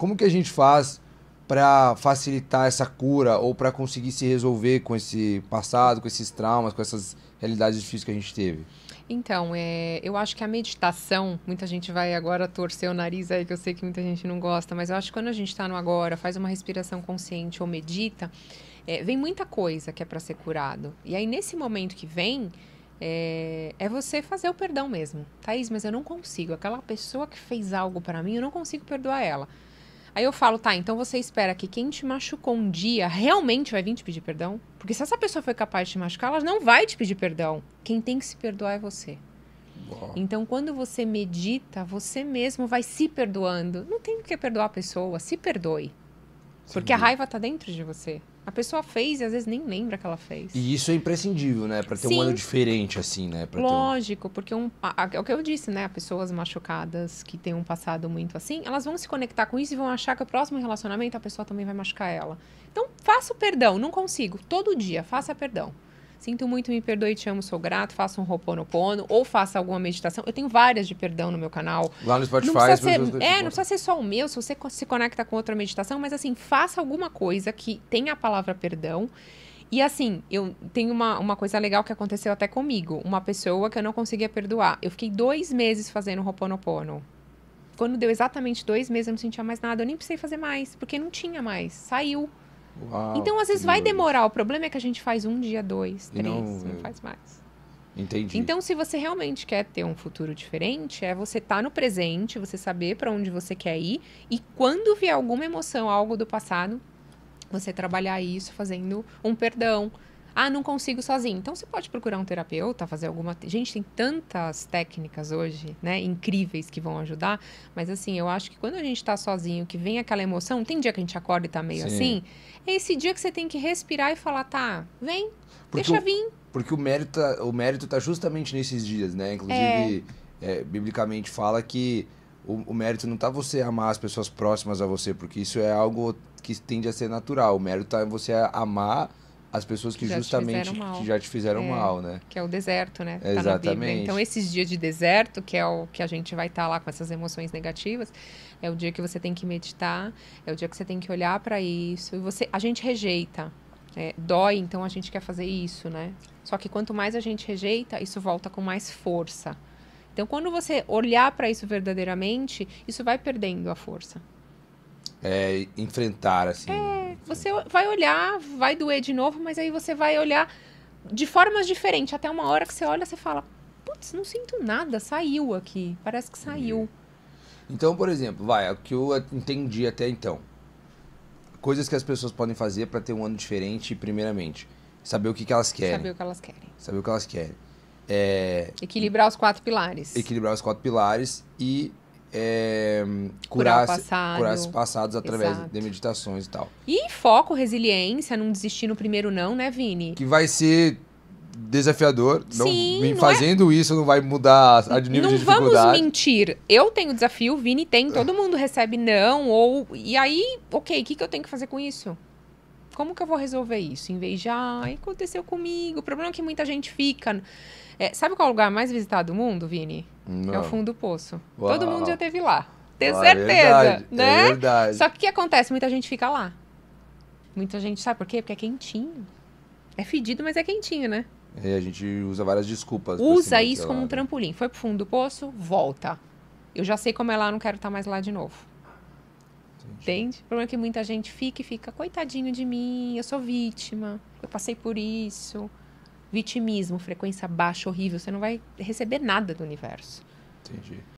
Como que a gente faz para facilitar essa cura ou para conseguir se resolver com esse passado, com esses traumas, com essas realidades difíceis que a gente teve? Então, é, eu acho que a meditação, muita gente vai agora torcer o nariz aí, que eu sei que muita gente não gosta, mas eu acho que quando a gente está no agora, faz uma respiração consciente ou medita, é, vem muita coisa que é para ser curado. E aí, nesse momento que vem, é, é, você fazer o perdão mesmo. Thaís, mas eu não consigo. Aquela pessoa que fez algo para mim, eu não consigo perdoar ela. Aí eu falo, tá, então você espera que quem te machucou um dia realmente vai vir te pedir perdão? Porque se essa pessoa foi capaz de te machucar, ela não vai te pedir perdão. Quem tem que se perdoar é você. Então, quando você medita, você mesmo vai se perdoando. Não tem que perdoar a pessoa, se perdoe. Porque a raiva tá dentro de você. A pessoa fez e às vezes nem lembra que ela fez. E isso é imprescindível, né? Pra ter Sim. um olho diferente, assim, né? Pra Lógico, um... porque um, é o que eu disse, né? Pessoas machucadas que têm um passado muito assim, elas vão se conectar com isso e vão achar que o próximo relacionamento a pessoa também vai machucar ela. Então, faça o perdão. Não consigo. Todo dia, faça perdão. Sinto muito, me perdoe, te amo, sou grato, faça um roponopono ou faça alguma meditação. Eu tenho várias de perdão no meu canal. Lá no Spotify. Não precisa ser, é, não precisa ser só o meu, se você se conecta com outra meditação, mas assim, faça alguma coisa que tenha a palavra perdão. E assim, eu tenho uma, uma coisa legal que aconteceu até comigo. Uma pessoa que eu não conseguia perdoar. Eu fiquei dois meses fazendo Roponopono. Quando deu exatamente dois meses, eu não sentia mais nada. Eu nem precisei fazer mais, porque não tinha mais. Saiu. Uau, então, às vezes, vai demorar. O problema é que a gente faz um dia, dois, três, não... não, é. faz mais. Entendi. Então, se você realmente quer ter um futuro diferente, é você estar tá no presente, você saber para onde você quer ir e quando vier alguma emoção, algo do passado, você trabalhar isso fazendo um perdão, ah, não consigo sozinho. Então você pode procurar um terapeuta, fazer alguma. Gente, tem tantas técnicas hoje, né? Incríveis que vão ajudar. Mas assim, eu acho que quando a gente está sozinho, que vem aquela emoção, tem dia que a gente acorda e tá meio Sim. assim. É esse dia que você tem que respirar e falar, tá, vem, porque deixa o, vir. Porque o mérito, tá, o mérito tá justamente nesses dias, né? Inclusive, é... É, biblicamente fala que o, o mérito não tá você amar as pessoas próximas a você, porque isso é algo que tende a ser natural. O mérito tá você amar as pessoas que, que justamente que já te fizeram é, mal, né? Que é o deserto, né? Tá Exatamente. Então esses dias de deserto, que é o que a gente vai estar tá lá com essas emoções negativas, é o dia que você tem que meditar, é o dia que você tem que olhar para isso e você, a gente rejeita, é, dói, então a gente quer fazer isso, né? Só que quanto mais a gente rejeita, isso volta com mais força. Então quando você olhar para isso verdadeiramente, isso vai perdendo a força é, enfrentar, assim. É, você vai olhar, vai doer de novo, mas aí você vai olhar de formas diferentes. Até uma hora que você olha, você fala, putz, não sinto nada, saiu aqui, parece que saiu. Uhum. Então, por exemplo, vai, é o que eu entendi até então. Coisas que as pessoas podem fazer para ter um ano diferente, primeiramente. Saber o que, que elas querem. Saber o que elas querem. Saber o que elas querem. É... Equilibrar os quatro pilares. Equilibrar os quatro pilares e é, curar, curar, passado. curar esses passados através Exato. de meditações e tal. E foco, resiliência, não desistir no primeiro não, né, Vini? Que vai ser desafiador. Sim, não, é fazendo é... isso não vai mudar a nível não de dificuldade. Não vamos mentir. Eu tenho desafio, Vini tem, todo mundo recebe não. ou E aí, ok, o que, que eu tenho que fazer com isso? como que eu vou resolver isso? Em vez de, ah, aconteceu comigo. O problema é que muita gente fica. É, sabe qual é o lugar mais visitado do mundo, Vini? Não. É o fundo do poço. Uau. Todo mundo já teve lá. Ter Uau, é certeza, é verdade, né? É verdade. Só que o que acontece? Muita gente fica lá. Muita gente sabe por quê? Porque é quentinho. É fedido, mas é quentinho, né? E é, a gente usa várias desculpas. Usa isso como um né? trampolim. Foi pro fundo do poço, volta. Eu já sei como é lá, não quero estar tá mais lá de novo. Entende? O problema é que muita gente fica e fica, coitadinho de mim, eu sou vítima, eu passei por isso. Vitimismo, frequência baixa, horrível, você não vai receber nada do universo. Entendi.